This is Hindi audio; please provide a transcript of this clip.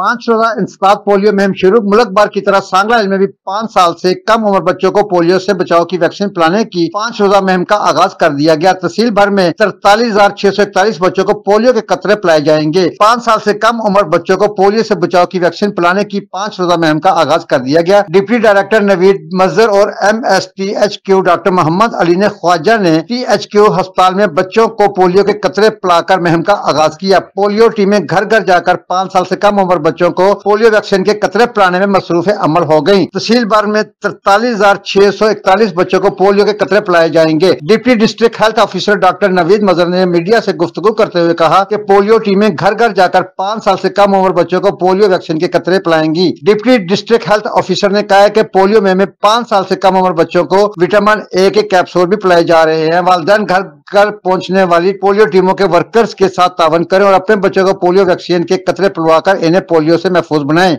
पांच रोजा इंसदाद पोलियो मुहिम शुरू मुलक भर की तरह सांगला में भी पाँच साल से कम उम्र बच्चों को पोलियो से बचाव की वैक्सीन पिलाने की पाँच रोजा मुहिम का आगाज कर दिया गया तहसील भर में तरतालीस हजार छह सौ इकतालीस बच्चों को पोलियो के कतरे पिलाए जाएंगे पाँच साल से कम उम्र बच्चों को पोलियो से बचाव की वैक्सीन पिलाने की पाँच रोजा मुहिम का आगाज कर दिया गया डिप्टी डायरेक्टर नवीद मजर और M S T H Q doctor Mohammad Ali ने ख्वाजा ने टी एच क्यू अस्पताल में बच्चों को पोलियो के कतरे पिलाकर मुहिम का आगाज किया पोलियो टीमें घर घर जाकर पाँच साल ऐसी कम उम्र बच्चों को पोलियो वैक्सीन के कतरे पिलाने में मसरूफ अमल हो गयी तहसील बार में तिरतालीस हजार छह सौ इकतालीस बच्चों को पोलियो के कतरे पिलाए जाएंगे deputy district health officer doctor Naveed Mazhar ने मीडिया ऐसी गुफ्तु करते हुए कहा की पोलियो टीमें घर घर जाकर पाँच साल ऐसी कम उम्र बच्चों को पोलियो वैक्सीन के कतरे पिलाएंगी डिप्टी डिस्ट्रिक्ट हेल्थ ऑफिसर ने कहा की पोलियो में पाँच साल ऐसी कम उम्र बच्चों को विटामिन ए के कैप्सूल भी पिलाए जा रहे हैं वालदेन घर कर पहुंचने वाली पोलियो टीमों के वर्कर्स के साथ तावन करें और अपने बच्चों को पोलियो वैक्सीन के कतरे पुलवाकर इन्हें पोलियो से महफूज बनाएं